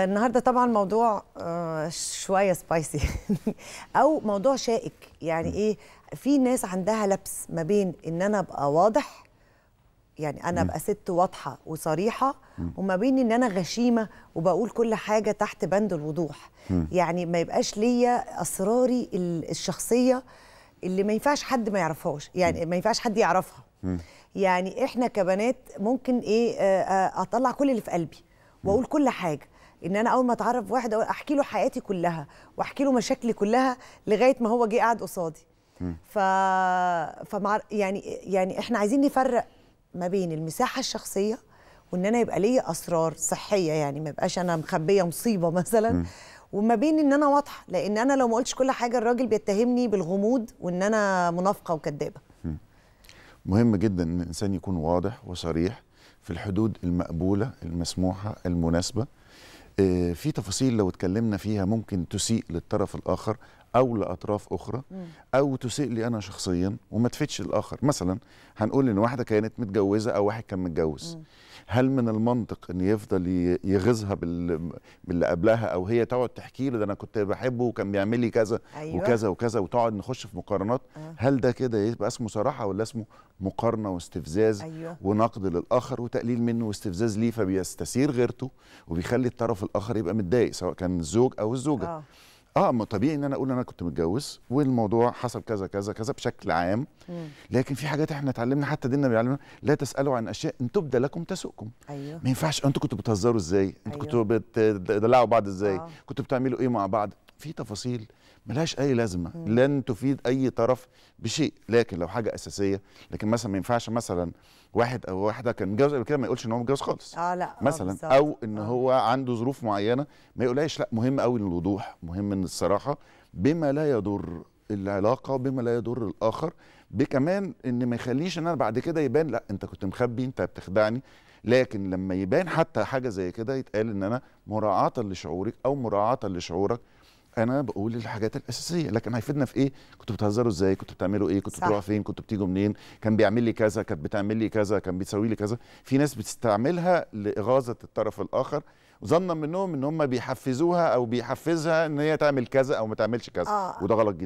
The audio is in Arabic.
النهارده طبعا موضوع آه، شويه سبايسي او موضوع شائك يعني ايه في ناس عندها لبس ما بين ان انا ابقى واضح يعني انا ابقى ست واضحه وصريحه وما بين ان انا غشيمه وبقول كل حاجه تحت بند الوضوح يعني ما يبقاش ليا اسراري الشخصيه اللي ما ينفعش حد ما يعرفهاش يعني ما ينفعش حد يعرفها يعني احنا كبنات ممكن ايه آه، آه، اطلع كل اللي في قلبي واقول كل حاجه ان انا اول ما اتعرف واحد احكي له حياتي كلها واحكي له مشاكلي كلها لغايه ما هو جه قاعد قصادي ف فمع يعني يعني احنا عايزين نفرق ما بين المساحه الشخصيه وان انا يبقى ليا اسرار صحيه يعني ما يبقاش انا مخبيه مصيبه مثلا م. وما بين ان انا واضحه لان انا لو ما قلتش كل حاجه الراجل بيتهمني بالغموض وان انا منافقه وكدابه مهم جدا ان الانسان يكون واضح وصريح في الحدود المقبوله المسموحه المناسبه في تفاصيل لو اتكلمنا فيها ممكن تسيء للطرف الاخر او لاطراف اخرى او تسيء لي انا شخصيا وما تفيدش الاخر مثلا هنقول ان واحده كانت متجوزه او واحد كان متجوز هل من المنطق ان يفضل يغيظها باللي قبلها او هي تقعد تحكي له ده انا كنت بحبه وكان بيعمل لي كذا أيوة. وكذا وكذا وتقعد نخش في مقارنات أه. هل ده كده يبقى اسمه صراحه ولا اسمه مقارنه واستفزاز أيوة. ونقد للاخر وتقليل منه واستفزاز ليه فبيستثير غيرته وبيخلي الطرف الاخر يبقى متضايق سواء كان الزوج او الزوجه أه. اه ما طبيعي ان انا اقول انا كنت متجوز والموضوع حصل كذا كذا كذا بشكل عام مم. لكن في حاجات احنا اتعلمنا حتى ديننا بيعلمنا لا تسالوا عن اشياء ان تبدى لكم تسؤكم ايوه ما ينفعش انتوا كنتوا بتهزروا ازاي انتوا أيوه. كنتوا بتدلعوا بعض ازاي آه. كنتوا بتعملوا ايه مع بعض في تفاصيل ملهاش اي لازمه مم. لن تفيد اي طرف بشيء لكن لو حاجه اساسيه لكن مثلا ما ينفعش مثلا واحد او واحده كان متجوز قبل كده ما يقولش ان هو متجوز خالص اه لا مثلا آه او ان آه. هو عنده ظروف معينه ما يقولهاش لا مهم قوي الوضوح مهم ان الصراحه بما لا يضر العلاقه بما لا يضر الاخر بكمان ان ما يخليش ان انا بعد كده يبان لا انت كنت مخبي انت بتخدعني لكن لما يبان حتى حاجه زي كده يتقال ان انا مراعاه لشعورك او مراعاه لشعورك انا بقول الحاجات الاساسيه لكن هيفيدنا في ايه كنتوا بتهزروا ازاي كنتوا بتعملوا ايه كنتوا بتروحوا فين كنتوا بتيجوا منين كان بيعمل لي كذا كانت بتعمل لي كذا كان بيسوي لي كذا في ناس بتستعملها لاغاظه الطرف الاخر ظنا منهم ان هم بيحفزوها او بيحفزها ان هي تعمل كذا او ما تعملش كذا آه. وده غلط جدا